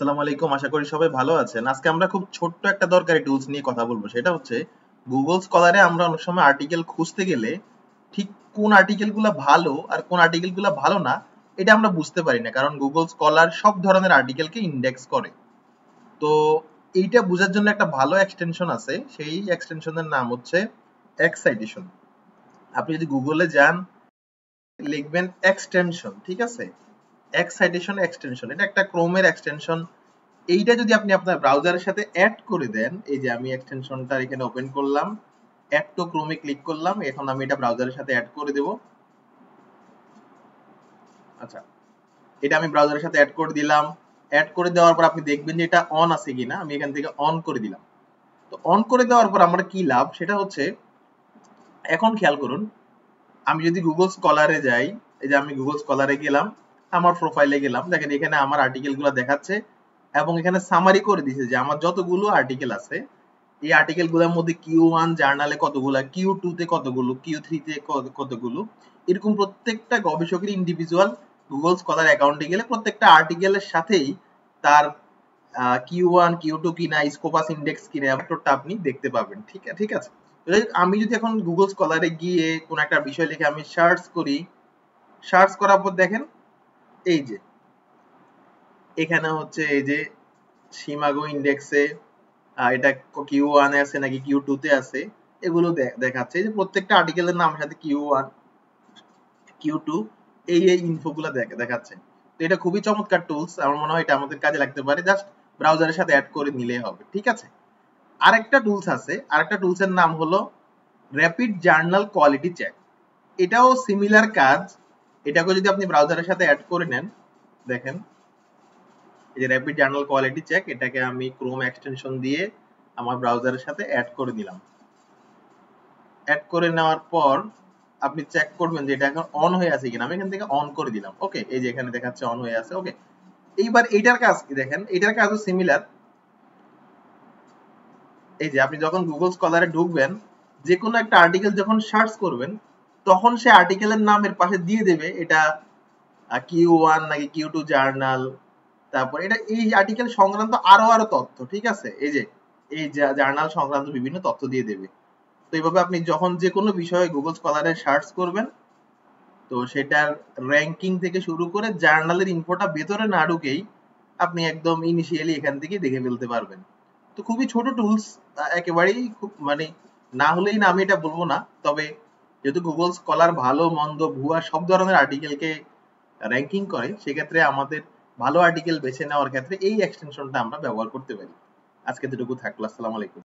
আসসালামু আলাইকুম আশা করি সবাই ভালো আছেন আজকে আমরা খুব ছোট্ট একটা দরকারি টুলস নিয়ে কথা বলবো সেটা হচ্ছে গুগল স্কলারে আমরা অনেক সময় আর্টিকেল খুঁজতে গেলে ঠিক কোন আর্টিকেলগুলো ভালো আর কোন আর্টিকেলগুলো ভালো না এটা আমরা বুঝতে পারি না কারণ গুগল স্কলার সব ধরনের আর্টিকেলকে ইন্ডেক্স করে তো এইটা বোঝার জন্য একটা ভালো এক্সটেনশন আছে সেই এক্সটেনশনের নাম হচ্ছে এক্সাইটেশন আপনি যদি গুগলে যান লিখবেন এক্সটেনশন ঠিক আছে এক্সাইটেশন এক্সটেনশন এটা একটা ক্রোমের এক্সটেনশন এইটা যদি আপনি আপনার ব্রাউজারের সাথে অ্যাড করে দেন এই যে আমি এক্সটেনশনটা এখানে ওপেন করলাম অ্যাড টু ক্রোমে ক্লিক করলাম এখন আমি এটা ব্রাউজারের সাথে অ্যাড করে দেব আচ্ছা এটা আমি ব্রাউজারের সাথে অ্যাড করে দিলাম অ্যাড করে দেওয়ার পর আপনি দেখবেন যে এটা অন আছে কিনা আমি এখান থেকে অন করে দিলাম তো অন করে দেওয়ার পর আমার কি লাভ সেটা হচ্ছে এখন খেয়াল করুন আমি যদি গুগল স্কলারে যাই এই যে আমি গুগল স্কলারে গেলাম আমার প্রোফাইলে গেলাম দেখেন এখানে আমার আর্টিকেলগুলো দেখাচ্ছে এবং এখানে সামারি করে দিছে যে আমার যতগুলো আর্টিকেল আছে এই আর্টিকেলগুলোর মধ্যে কিউ ওয়ান জার্নালে কতগুলো কিউ টু তে কতগুলো কিউ থ্রি তে কতগুলো এরকম প্রত্যেকটা গবেষকের ইন্ডিভিজুয়াল গুগল স্কলার অ্যাকাউন্টে গেলে প্রত্যেকটা আর্টিকেলের সাথেই তার কিউ ওয়ান কিউ টু কিনা স্কোপাস ইন্ডেক্স কিনা এভারটা আপনি দেখতে পাবেন ঠিক আছে ঠিক আছে আমি যদি এখন গুগল স্কলারে গিয়ে কোনো একটা বিষয় লিখে আমি সার্চ করি সার্চ করার পর দেখেন এই যে এখানে হচ্ছে এই যে সীমাগো ইন্ডেক্সে এটা কিউ ওয়ানে আছে নাকি কিউ টু তে আছে এগুলো দেখাচ্ছে এই যে প্রত্যেকটা আর্টিকেলের নাম সাথে কিউ ওয়ান কিউ টু এই এই ইনফোগুলো দেখাচ্ছে তো এটা খুবই চমৎকার টুলস আমার মনে হয় এটা আমাদের কাজে লাগতে পারে জাস্ট ব্রাউজারের সাথে অ্যাড করে নিলে হবে ঠিক আছে আরেকটা টুলস আছে আরেকটা টুলসের নাম হলো র্যাপিড জার্নাল কোয়ালিটি চেক এটাও সিমিলার কাজ এটাকে যদি আপনি ব্রাউজারের সাথে অ্যাড করে নেন দেখেন এই যে র্যাপিড জার্নাল কোয়ালিটি চেক এটাকে আমি ক্রোম এক্সটেনশন দিয়ে আমার ব্রাউজারের সাথে অ্যাড করে দিলাম অ্যাড করে নেওয়ার পর আপনি চেক করবেন যে এটা এখন অন হয়ে আছে কিনা আমি এখান থেকে অন করে দিলাম ওকে এই যে এখানে দেখাচ্ছে অন হয়ে আছে ওকে এইবার এটার কাজ কি দেখেন এটার কাজও সিমিলার এই যে আপনি যখন গুগল স্কলারে ঢুকবেন যে কোনো একটা আর্টিকেল যখন সার্চ করবেন তখন সে আর্টিকেলের নাম এর পাশে দিয়ে দেবে এটা কিউ ওয়ান নাকি কিউ টু জার্নাল তারপর এটা এই আর্টিকেল সংক্রান্ত আরো আরো তথ্য ঠিক আছে এই যে এই জার্নাল সংক্রান্ত বিভিন্ন তথ্য দিয়ে দেবে তো এইভাবে আপনি যখন যে কোনো বিষয়ে গুগল স্কলারে সার্চ করবেন তো সেটার র্যাঙ্কিং থেকে শুরু করে জার্নালের ইনফোটা ভেতরে না ঢুকেই আপনি একদম ইনিশিয়ালি এখান থেকে দেখে ফেলতে পারবেন তো খুবই ছোট টুলস একেবারেই খুব মানে না হলেই না আমি এটা বলবো না তবে যেহেতু গুগল স্কলার ভালো মন্দ ভুয়া সব ধরনের আর্টিকেলকে র্যাঙ্কিং করে সেক্ষেত্রে আমাদের ভালো আর্টিকেল বেছে নেওয়ার ক্ষেত্রে এই এক্সটেনশনটা আমরা ব্যবহার করতে পারি আজকে যেটুকু থাকলো আসসালামু আলাইকুম